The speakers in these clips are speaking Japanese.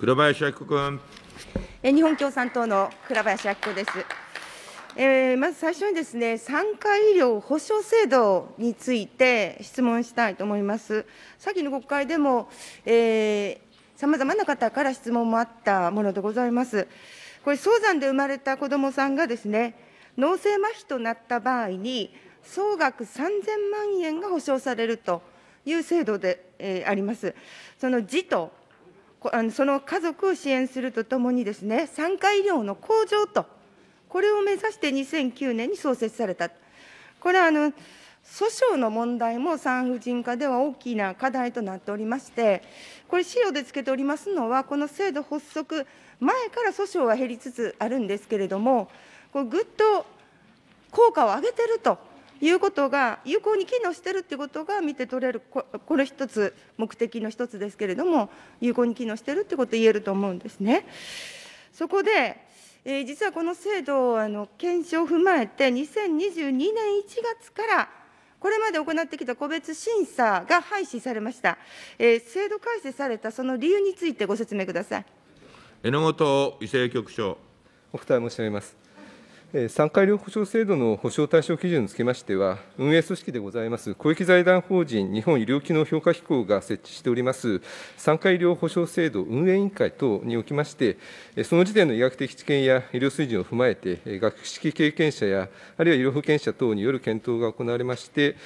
倉林明子君。日本共産党の倉林明子です。えー、まず最初にですね、産科医療保障制度について質問したいと思います。先の国会でも、えー、さまざまな方から質問もあったものでございます。これ、早産で生まれた子どもさんがですね、脳性麻痺となった場合に、総額3000万円が保障されるという制度で、えー、あります。その児とその家族を支援するとともにですね、産科医療の向上と、これを目指して2009年に創設された。これはあの訴訟の問題も産婦人科では大きな課題となっておりまして、これ、資料でつけておりますのは、この制度発足前から訴訟は減りつつあるんですけれども、こうぐっと効果を上げてるということが有効に機能してるということが見て取れるこれ一つ目的の一つですけれども有効に機能してるということ言えると思うんですね。そこで、えー、実はこの制度をあの検証を踏まえて2022年1月からこれまで行ってきた個別審査が廃止されました。えー、制度改正されたその理由についてご説明ください。榎本伊勢局長。お答え申し上げます。産回両保障制度の保障対象基準につきましては、運営組織でございます、公益財団法人日本医療機能評価機構が設置しております、産科医療保障制度運営委員会等におきまして、その時点の医学的知見や医療水準を踏まえて、学識経験者や、あるいは医療保険者等による検討が行われまして、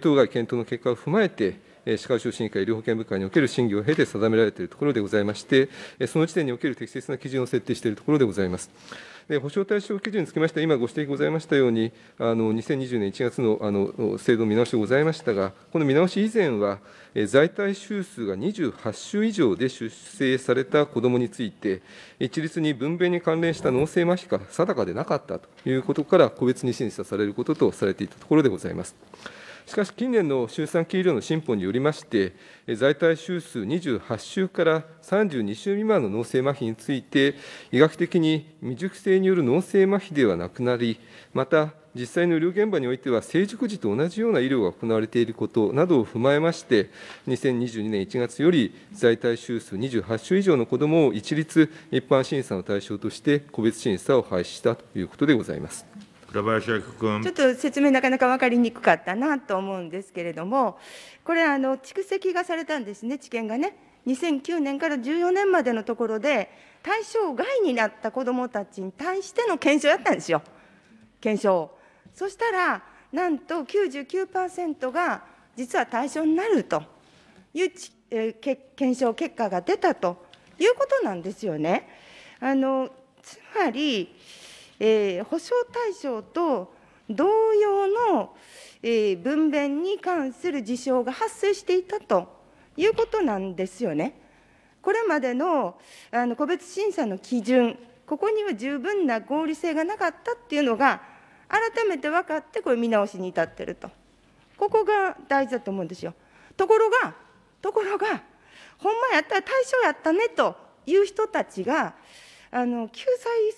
当該検討の結果を踏まえて、歯科医審議会、医療保険部会における審議を経て定められているところでございまして、その時点における適切な基準を設定しているところでございます。で保障対象基準につきましては、今ご指摘ございましたように、あの2020年1月のあの制度見直しでございましたが、この見直し以前は、え在体収数が28週以上で出生された子どもについて、一律に分娩に関連した脳性麻痺か定かでなかったということから、個別に審査されることとされていたところでございます。しかし、近年の周産期医療の進歩によりまして、在体週数28週から32週未満の脳性麻痺について、医学的に未熟性による脳性麻痺ではなくなり、また、実際の医療現場においては成熟時と同じような医療が行われていることなどを踏まえまして、2022年1月より在体週数28週以上の子どもを一律一般審査の対象として、個別審査を廃止したということでございます。倉林君ちょっと説明なかなか分かりにくかったなと思うんですけれどもこれあの蓄積がされたんですね知見がね2009年から14年までのところで対象外になった子どもたちに対しての検証やったんですよ検証そしたらなんと99%が実は対象になるというえー、検証結果が出たということなんですよね。あのつまりえー、保障対象と同様の、えー、分娩に関する事象が発生していたということなんですよね。これまでのあの個別審査の基準、ここには十分な合理性がなかったっていうのが、改めて分かって、これ、見直しに至ってると、ここが大事だと思うんですよ。ところが、ところが、ほんまやったら対象やったねという人たちが、あの救済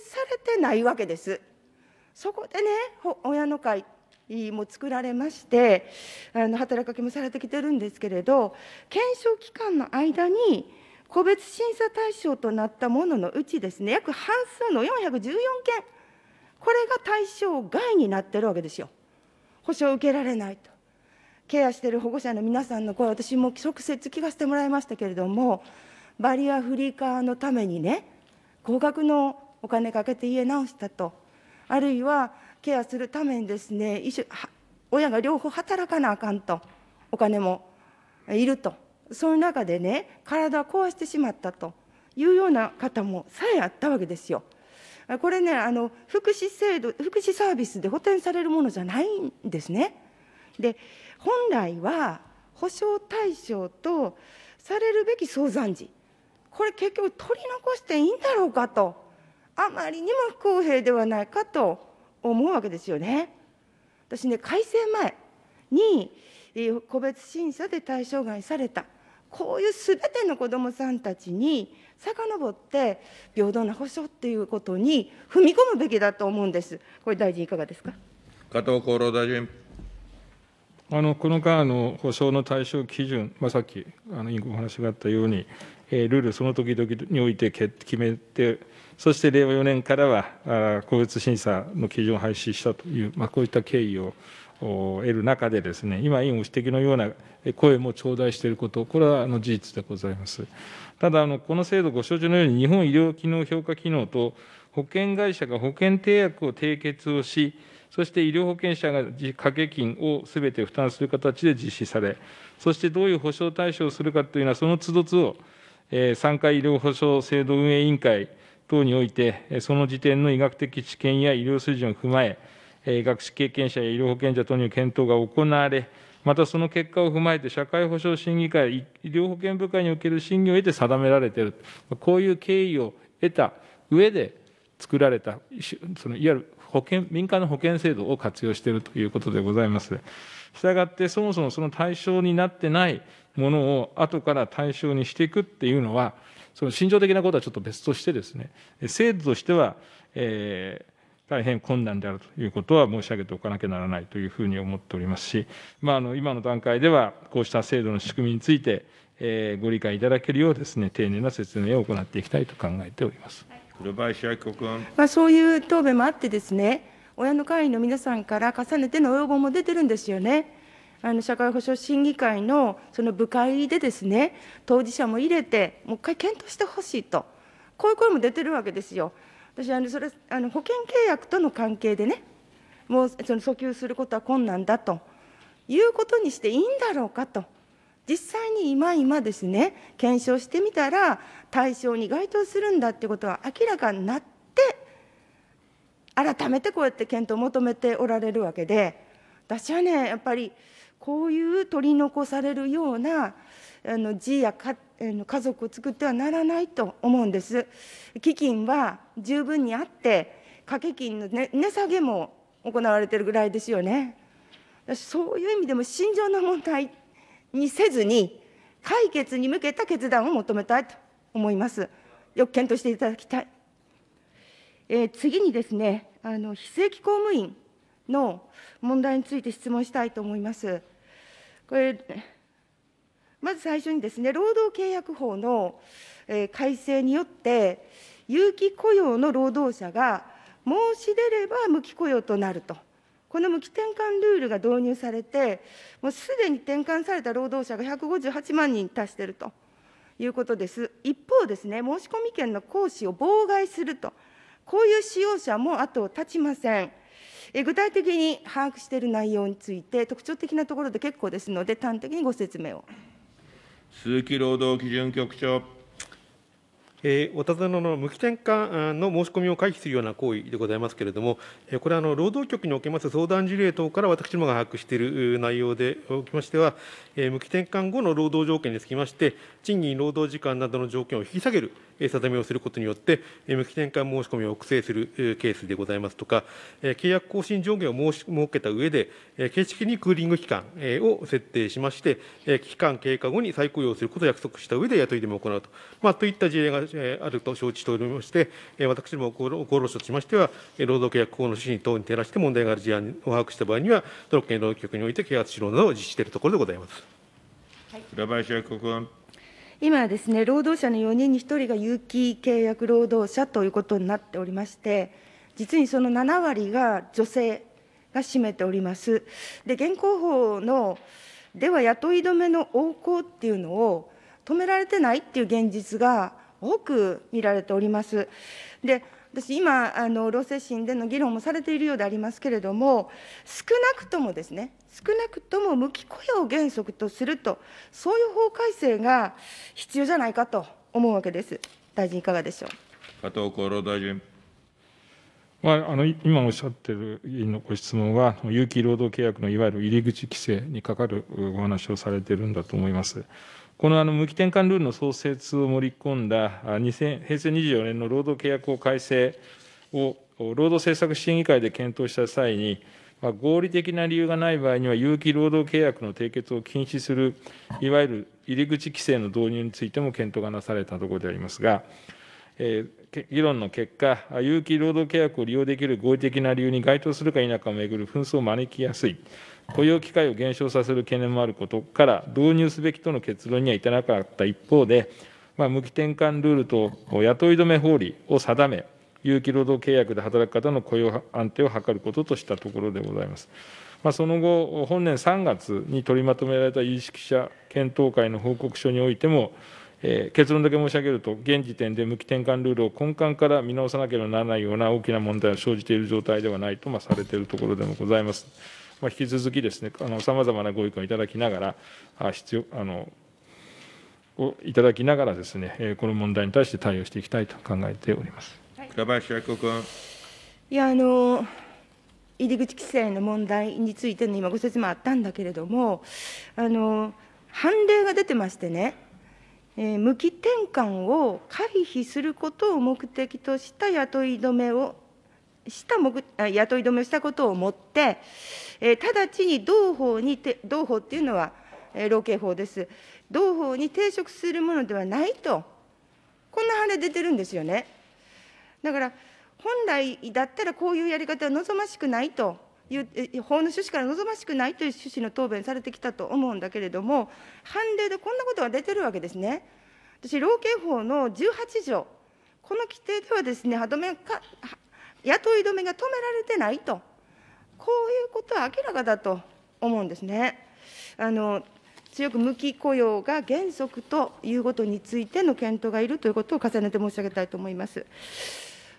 されてないわけです。そこでね親の会も作られましてあの働きかけもされてきてるんですけれど検証期間の間に個別審査対象となったもののうちですね約半数の414件これが対象外になってるわけですよ。保証を受けられないとケアしてる保護者の皆さんの声私も直接聞かせてもらいましたけれどもバリアフリー化のためにね高額のお金かけて家直したと、あるいはケアするためにですね、親が両方働かなあかんと、お金もいると、そういう中でね、体を壊してしまったというような方もさえあったわけですよ。これね、あの福祉制度、福祉サービスで補填されるものじゃないんですね。で、本来は、保障対象とされるべき相残児これ結局取り残していいんだろうかとあまりにも不公平ではないかと思うわけですよね。私ね改正前に個別審査で対象外されたこういうすべての子どもさんたちに遡って平等な保障っていうことに踏み込むべきだと思うんです。これ大臣いかがですか加藤厚労大臣あのこの間の保障の対象基準、まあ、さっきあの委員お話があったように、ルールその時々において決めて、そして令和4年からは、個別審査の基準を廃止したという、まあ、こういった経緯を得る中でですね、今、委員ご指摘のような声も頂戴していること、これは事実でございます。ただ、この制度、ご承知のように、日本医療機能評価機能と保険会社が保険契約を締結をし、そして医療保険者が掛け金をすべて負担する形で実施され、そしてどういう補償対象をするかというのは、その都度都度、産科医療保障制度運営委員会等において、その時点の医学的知見や医療水準を踏まえ、学士経験者や医療保険者等による検討が行われ、またその結果を踏まえて、社会保障審議会、医療保険部会における審議を得て定められている、こういう経緯を得た上で作られた、そのいわゆる保険民間の保険制度を活用しているということでございます。したがってそもそもその対象になってないものを後から対象にしていくっていうのはその心情的なことはちょっと別としてですね制度としては、えー、大変困難であるということは申し上げておかなきゃならないというふうに思っておりますし、まあ、あの今の段階ではこうした制度の仕組みについて、えー、ご理解いただけるようですね丁寧な説明を行っていきたいと考えております。はい、まあ、そういう答弁もあってですね親の会員の皆さんから重ねての要望も出てるんですよね。あの社会保障審議会のその部会でですね、当事者も入れて、もう一回検討してほしいと、こういう声も出てるわけですよ。私、あのそれあの保険契約との関係でね、もうその訴求することは困難だということにしていいんだろうかと、実際に今今ですね、検証してみたら、対象に該当するんだってことは明らかになって改めてこうやって検討を求めておられるわけで、私はね、やっぱりこういう取り残されるようなあの字やか家族を作ってはならないと思うんです。基金は十分にあって、掛け金の値、下げも行われてるぐらいですよね。そういう意味でも心情な問題にせずに、解決に向けた決断を求めたいと思います。よく検討していただきたい。えー、次にですねあの、非正規公務員の問題について質問したいと思います。これまず最初にですね、労働契約法の、改正によって、有期雇用の労働者が申し出れば無期雇用となると、この無期転換ルールが導入されて、もうすでに転換された労働者が158万人に達しているということです。一方ですね、申込権の行使を妨害するとこういう使用者も後を絶ちません。具体的に把握している内容について、特徴的なところで結構ですので、端的にご説明を。鈴木労働基準局長。えー、お尋ねの無期転換の申し込みを回避するような行為でございますけれども、これはあの労働局におけます相談事例等から私どもが把握している内容でおきましては、無期転換後の労働条件につきまして、賃金、労働時間などの条件を引き下げる定めをすることによって、無期転換申し込みを抑制するケースでございますとか、契約更新上限を設けたうえで、形式にクーリング期間を設定しまして、期間経過後に再雇用することを約束したうえで雇いでも行うと、まあ、といった事例があると承知しておりまして、私ども厚労省としましては、労働契約法の指針等に照らして問題がある事案を把握した場合には、都道府県労働局において啓発指導などを実施しているところでございます。はい、林外今ですね、労働者の4人に1人が有期契約労働者ということになっておりまして、実にその7割が女性が占めております。で、現行法のでは雇い止めの横行っていうのを止められてないっていう現実が多く見られております。で、私、今、あの労政審での議論もされているようでありますけれども、少なくともですね、少なくとも無期雇用原則とすると、そういう法改正が必要じゃないかと思うわけです。大臣、いかがでしょう。加藤厚労大臣。まあ、あの今おっしゃってる委員のご質問は、有期労働契約のいわゆる入り口規制にかかるお話をされてるんだと思います。この無期転換ルールの創設を盛り込んだ平成24年の労働契約法改正を労働政策審議会で検討した際に、合理的な理由がない場合には、有期労働契約の締結を禁止する、いわゆる入り口規制の導入についても検討がなされたところでありますが、えー、議論の結果、有期労働契約を利用できる合理的な理由に該当するか否かをめぐる紛争を招きやすい。雇用機会を減少させる懸念もあることから、導入すべきとの結論には至らなかった一方で、まあ、無期転換ルールと雇い止め法理を定め、有期労働契約で働く方の雇用安定を図ることとしたところでございます。まあ、その後、本年3月に取りまとめられた有識者検討会の報告書においても、えー、結論だけ申し上げると、現時点で無期転換ルールを根幹から見直さなければならないような大きな問題が生じている状態ではないと、まあ、されているところでもございます。まあ、引き続きですねさまざまなご意見をいただきながら必要あのをいただきながらですねこの問題に対して対応していきたいと考えております。倉林明子君いやあの入り口規制の問題についての今、ご説明あったんだけれども、あの判例が出てましてね、えー、無期転換を回避することを目的とした雇い止めをした雇い止めをしたことをもって、直ちに同法に、同法っていうのは、老刑法です、同法に抵触するものではないと、こんな判例出てるんですよね。だから、本来だったらこういうやり方は望ましくないという、法の趣旨から望ましくないという趣旨の答弁されてきたと思うんだけれども、判例でこんなことが出てるわけですね。私、老刑法の18条、この規定ではですね、歯止めか雇い止めが止められてないと、こういうことは明らかだと思うんですね。あの強く無期雇用が原則ということについての検討がいるということを重ねて申し上げたいと思います。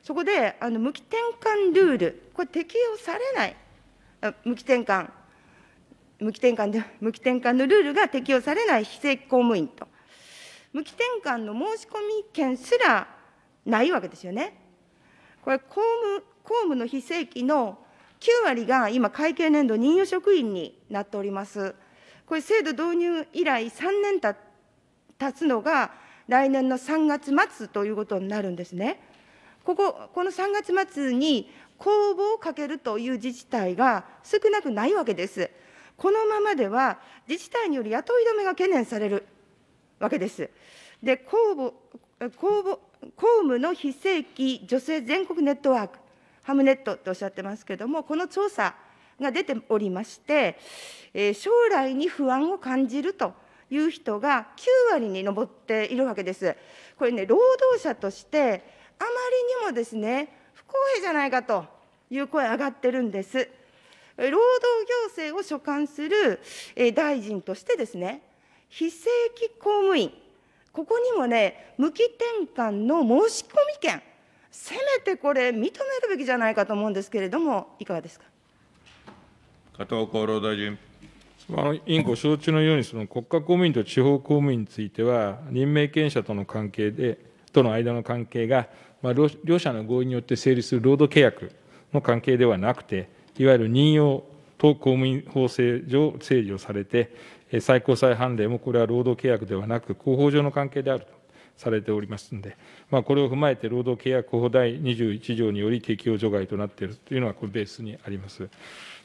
そこで、あの無期転換ルール、これ、適用されない、あ無期転換、無期転換で、無期転換のルールが適用されない非正規公務員と、無期転換の申し込み権すらないわけですよね。これ公務、公務の非正規の9割が今、会計年度任用職員になっております。これ、制度導入以来3年たつのが、来年の3月末ということになるんですね。ここ、この3月末に公募をかけるという自治体が少なくないわけです。このままでは、自治体による雇い止めが懸念されるわけです。で、公募、公募、公務の非正規女性全国ネットワーク、ハムネットとおっしゃってますけれども、この調査が出ておりまして、えー、将来に不安を感じるという人が9割に上っているわけです。これね、労働者として、あまりにもですね、不公平じゃないかという声上がってるんです。労働行政を所管する大臣としてですね、非正規公務員、ここにもね無期転換の申し込み権せめてこれ認めるべきじゃないかと思うんですけれどもいかがですか加藤厚労大臣あの委員ご承知のように、その国家公務員と地方公務員については、任命権者との関係で、との間の関係が、まあ、両者の合意によって成立する労働契約の関係ではなくて、いわゆる任用等公務員法制上制御されて、最高裁判例もこれは労働契約ではなく、広報上の関係であるとされておりますので、まあ、これを踏まえて、労働契約広報第21条により適用除外となっているというのが、これ、ベースにあります。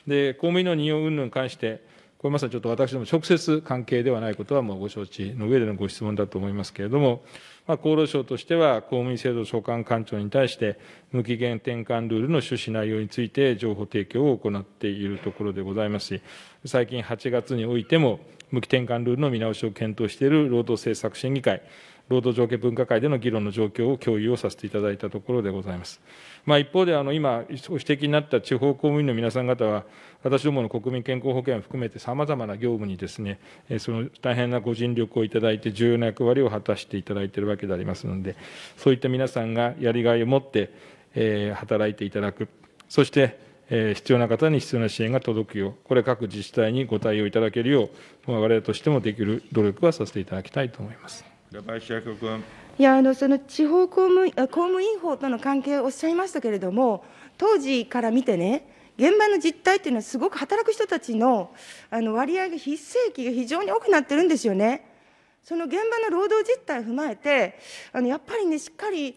で、公務員の任用云々に関して、これまさにちょっと私ども直接関係ではないことはもうご承知の上でのご質問だと思いますけれども、厚労省としては、公務員制度所管官庁に対して、無期限転換ルールの趣旨内容について情報提供を行っているところでございますし、最近8月においても、無期転換ルールの見直しを検討している労働政策審議会、労働条件分科会での議論の状況を共有をさせていただいたところでございます。まあ、一方で、あの今、ご指摘になった地方公務員の皆さん方は、私どもの国民健康保険を含めて、さまざまな業務にですね、その大変なご尽力をいただいて、重要な役割を果たしていただいているわけでありますので、そういった皆さんがやりがいを持って、え働いていただく、そして、え必要な方に必要な支援が届くよう、これ、各自治体にご対応いただけるよう、我々としてもできる努力はさせていただきたいと思います。いやあのその地方公務公務員法との関係をおっしゃいましたけれども、当時から見てね、現場の実態というのは、すごく働く人たちのあの割合が、非正規が非常に多くなってるんですよね。その現場の労働実態を踏まえて、あのやっぱりね、しっかり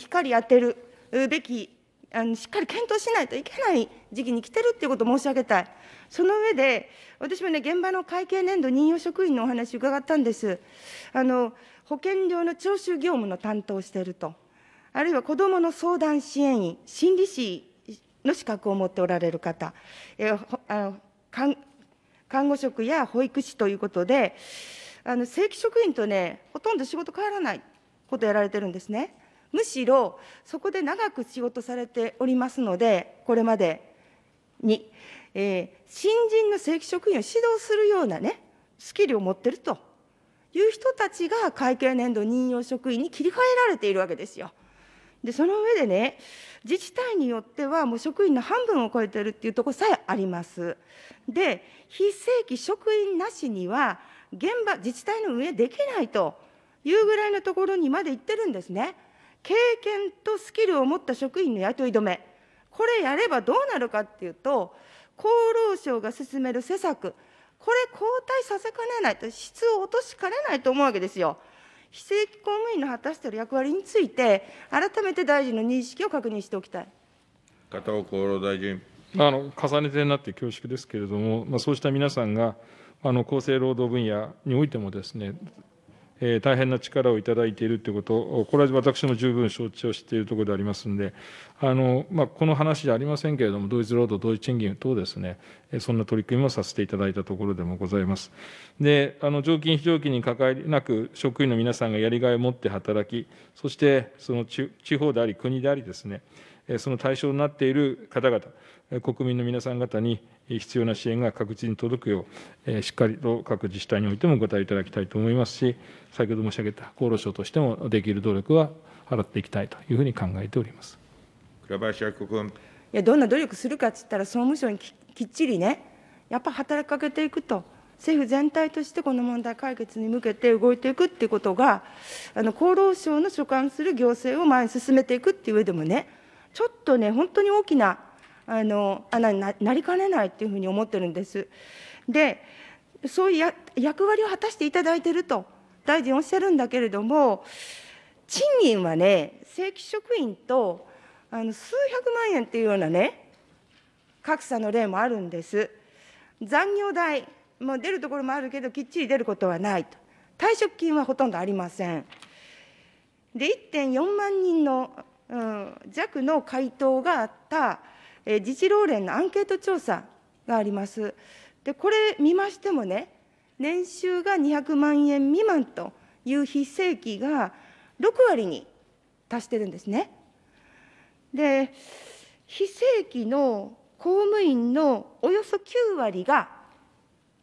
光当てるべきあのしっかり検討しないといけない時期に来てるっていうことを申し上げたい、その上で、私もね、現場の会計年度任用職員のお話伺ったんです。あの保険料の徴収業務の担当をしていると、あるいは子どもの相談支援員、心理士の資格を持っておられる方、えあの看看護職や保育士ということで、あの正規職員とね、ほとんど仕事変わらないことをやられてるんですね。むしろそこで長く仕事されておりますので、これまでに、えー、新人の正規職員を指導するようなね、スキルを持ってるという人たちが会計年度任用職員に切り替えられているわけですよ。で、その上でね、自治体によってはもう職員の半分を超えてるっていうところさえあります。で、非正規職員なしには、現場、自治体の運営できないというぐらいのところにまで行ってるんですね。経験とスキルを持った職員の雇い止め、これやればどうなるかっていうと、厚労省が進める施策、これ後退させかねないと、質を落としかねないと思うわけですよ。非正規公務員の果たしている役割について、改めて大臣の認識を確認しておきたい。片岡厚労大臣。あの重ねてになって恐縮ですけれども、まあ、そうした皆さんが、あの厚生労働分野においてもですね、え大変な力をいただいているということ、これは私も十分承知をしているところでありますんで、あのまあ、この話じゃありませんけれども、同一労働、同一賃金等ですね、そんな取り組みもさせていただいたところでもございます。で、あの常勤、非常勤に関わりなく、職員の皆さんがやりがいを持って働き、そしてその地方であり、国でありですね、その対象になっている方々、国民の皆さん方に、必要な支援が各地に届くよう、しっかりと各自治体においてもご対応いただきたいと思いますし、先ほど申し上げた厚労省としてもできる努力は払っていきたいというふうに考えております倉林明子君。いやどんな努力するかってったら、総務省にきっちりね、やっぱ働きかけていくと。政府全体としてこの問題解決に向けて動いていくっていうことが、あの厚労省の所管する行政を前に進めていくっていう上でもね、ちょっとね、本当に大きなあの穴になりかねないというふうに思ってるんです。でそういう役割を果たしていただいてると大臣おっしゃるんだけれども賃金はね正規職員とあの数百万円っていうようなね格差の例もあるんです。残業代も出るところもあるけどきっちり出ることはないと退職金はほとんどありません。で1.4万人の、うん、弱の回答があった自治労連のアンケート調査があります。で、これ見ましてもね、年収が200万円未満という非正規が6割に達してるんですね。で、非正規の公務員のおよそ9割が、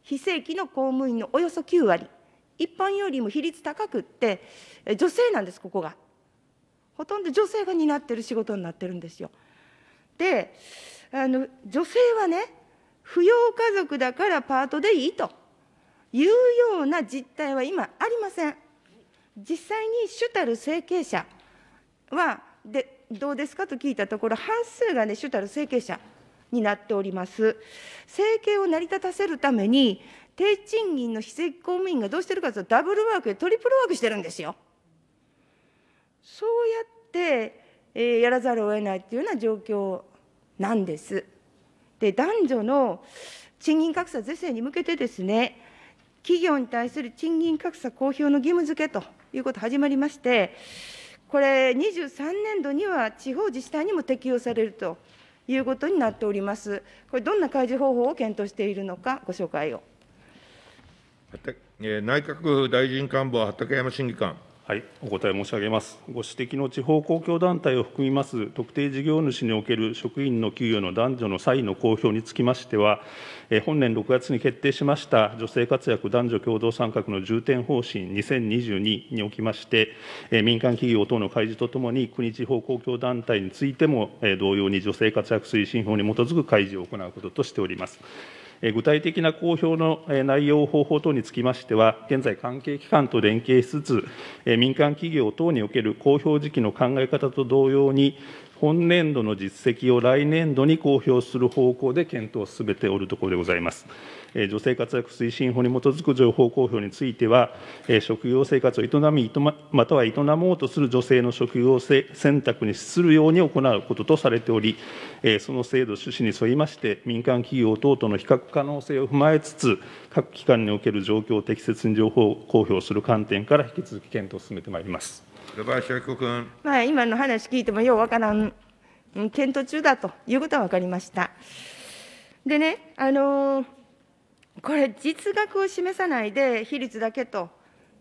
非正規の公務員のおよそ9割、一般よりも比率高くって、女性なんです、ここが。ほとんど女性が担ってる仕事になってるんですよ。であの女性はね扶養家族だからパートでいいというような実態は今ありません実際に主たる成型者はでどうですかと聞いたところ半数がね主たる成型者になっております成計を成り立たせるために低賃金の非正規公務員がどうしてるかというとダブルワークでトリプルワークしてるんですよそうやってえやらざるを得ないというような状況なんです。で男女の賃金格差是正に向けてですね、企業に対する賃金格差公表の義務付けということ始まりまして、これ、23年度には地方自治体にも適用されるということになっております。これ、どんな開示方法を検討しているのか、ご紹介を。内閣府大臣官房畠山審議官。はい、お答え申し上げます。ご指摘の地方公共団体を含みます特定事業主における職員の給与の男女の差異の公表につきましては、え本年6月に決定しました女性活躍男女共同参画の重点方針2022におきまして、え民間企業等の開示とともに、国地方公共団体についても、え同様に女性活躍推進法に基づく開示を行うこととしております。具体的な公表の内容、方法等につきましては、現在、関係機関と連携しつつ、民間企業等における公表時期の考え方と同様に、本年度の実績を来年度に公表する方向で検討を進めておるところでございます。女性活躍推進法に基づく情報公表については、職業生活を営み、または営もうとする女性の職業選択に資するように行うこととされており、その制度趣旨に沿いまして、民間企業等との比較可能性を踏まえつつ、各機関における状況を適切に情報公表する観点から、引き続き検討を進めてまいります。君。まあ、今の話聞いてもようわからん、検討中だということは分かりました。でね、あのー、これ、実額を示さないで、比率だけと。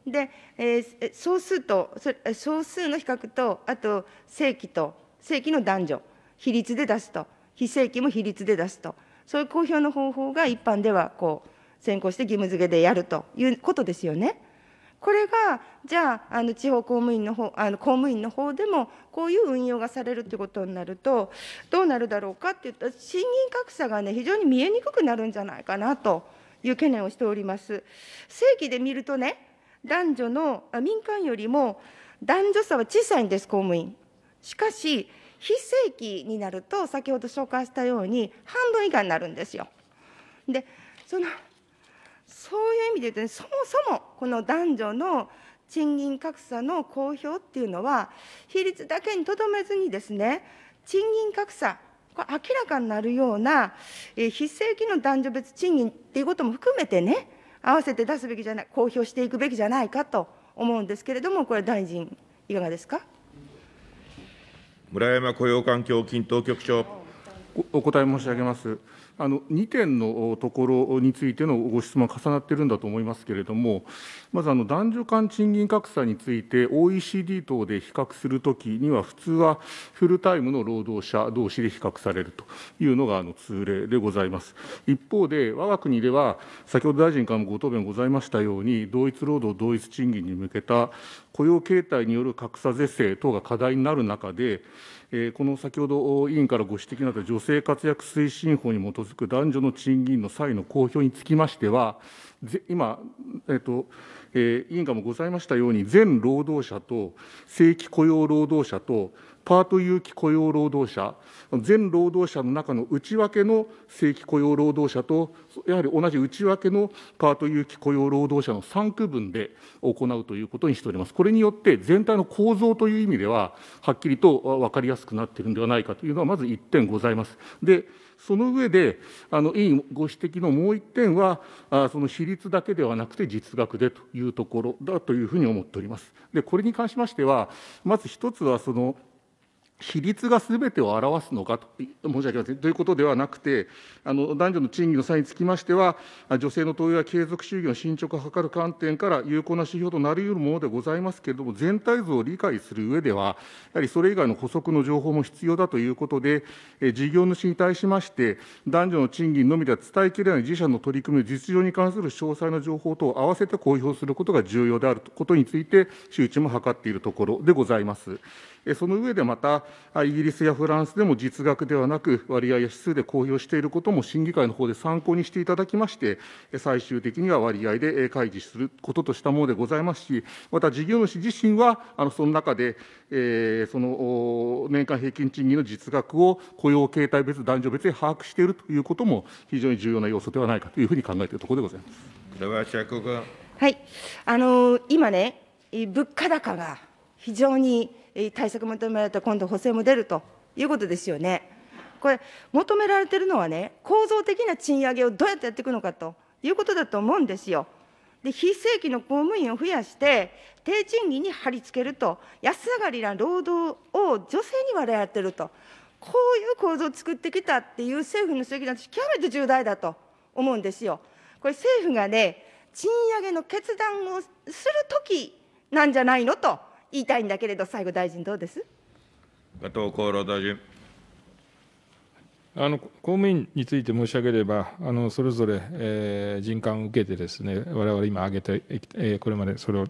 で、えー、総数と、総数の比較と、あと正規と、正規の男女、比率で出すと、非正規も比率で出すと、そういう公表の方法が一般ではこう先行して義務付けでやるということですよね。これがじゃああの地方公務員の方あの公務員の方でもこういう運用がされるということになるとどうなるだろうかっていったら賃金格差がね非常に見えにくくなるんじゃないかなという懸念をしております。正規で見るとね男女の民間よりも男女差は小さいんです公務員。しかし非正規になると先ほど紹介したように半分以下になるんですよ。でそのそういう意味で言うとねそもそもこの男女の賃金格差の公表っていうのは比率だけにとどめずにですね賃金格差これ明らかになるような、えー、非正規の男女別賃金っていうことも含めてね合わせて出すべきじゃない公表していくべきじゃないかと思うんですけれどもこれ大臣いかがですか村山雇用環境均等局長お答え申し上げます。あの2点のところについてのご質問重なっているんだと思いますけれども、まずあの男女間賃金格差について、OECD 等で比較するときには、普通はフルタイムの労働者同士で比較されるというのがあの通例でございます。一方で、我が国では、先ほど大臣からもご答弁ございましたように、同一労働同一賃金に向けた雇用形態による格差是正等が課題になる中で、この先ほど委員からご指摘のあった女性活躍推進法に基づく男女の賃金の際の公表につきましては、今、えっとえ委員からもございましたように、全労働者と正規雇用労働者とパート有期雇用労働者、全労働者の中の内訳の正規雇用労働者と、やはり同じ内訳のパート有期雇用労働者の3区分で行うということにしております。これによって、全体の構造という意味では、はっきりと分かりやすくなっているのではないかというのは、まず1点ございます。でその上で、あの委員ご指摘のもう1点は、あその比率だけではなくて実額でというところだというふうに思っております。でこれに関しましては、まず1つはその、比率がすべてを表すのかと申し訳ませんということではなくてあの男女の賃金の差につきましては女性の登用や継続収入の進捗を図る観点から有効な指標となりうるものでございますけれども全体像を理解する上ではやはりそれ以外の補足の情報も必要だということで事業主に対しまして男女の賃金のみでは伝えきれない自社の取り組みの実情に関する詳細な情報等を合わせて公表することが重要であることについて周知も図っているところでございます。その上でまた、イギリスやフランスでも実額ではなく、割合や指数で公表していることも審議会の方で参考にしていただきまして、最終的には割合で開示することとしたものでございますし、また事業主自身は、その中で、その年間平均賃金の実額を雇用形態別、男女別で把握しているということも、非常に重要な要素ではないかというふうに考えているところでございます。倉林明子君。はい、あの今ね、物価高が非常に対策求められた今度補正も出るということですよね。これ、求められてるのはね、構造的な賃上げをどうやってやっていくのかということだと思うんですよ。で、非正規の公務員を増やして、低賃金に貼り付けると、安上がりな労働を女性に割り当てると、こういう構造を作ってきたっていう政府の責任は極めて重大だと思うんですよ。これ、政府がね、賃上げの決断をするときなんじゃないのと言いたいんだけれど、最後、大臣、どうです加藤厚労大臣。あの公務員について申し上げれば、あのそれぞれ、えー、人感を受けて、ですね我々今挙げて、えー、これまでそれを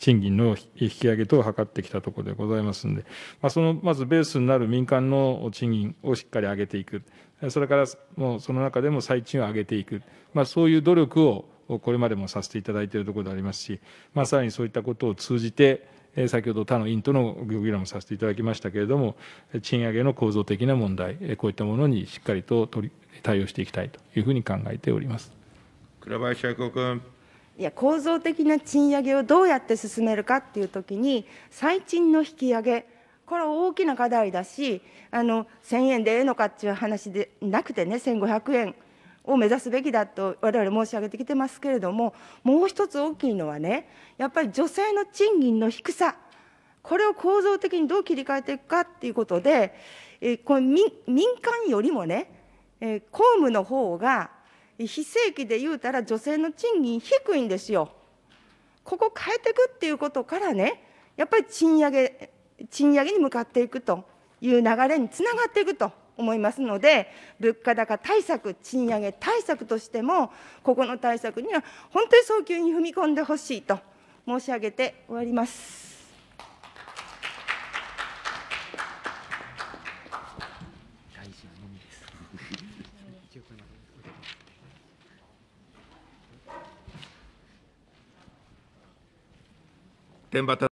賃金の引き上げ等を図ってきたところでございますので、まあ、そのまずベースになる民間の賃金をしっかり上げていく、それからもうその中でも最賃を上げていく、まあ、そういう努力をこれまでもさせていただいているところでありますし、まあ、さらにそういったことを通じて、先ほど他の委員との議論させていただきましたけれども、賃上げの構造的な問題、こういったものにしっかりと取り対応していきたいというふうに考えております倉林明子君。いや構造的な賃上げをどうやって進めるかっていうときに、最賃の引き上げ、これは大きな課題だし、あの1000円でええのかっていう話でなくてね、1500円。を目指すべきだと我々申し上げてきてますけれどももう一つ大きいのはねやっぱり女性の賃金の低さこれを構造的にどう切り替えていくかっていうことで、えー、この民民間よりもね、えー、公務の方が非正規で言うたら女性の賃金低いんですよ。ここ変えていくっていうことからねやっぱり賃上げ賃上げに向かっていくという流れにつながっていくと。思いますので、物価高対策、賃上げ対策としても、ここの対策には本当に早急に踏み込んでほしいと申し上げて終わります。天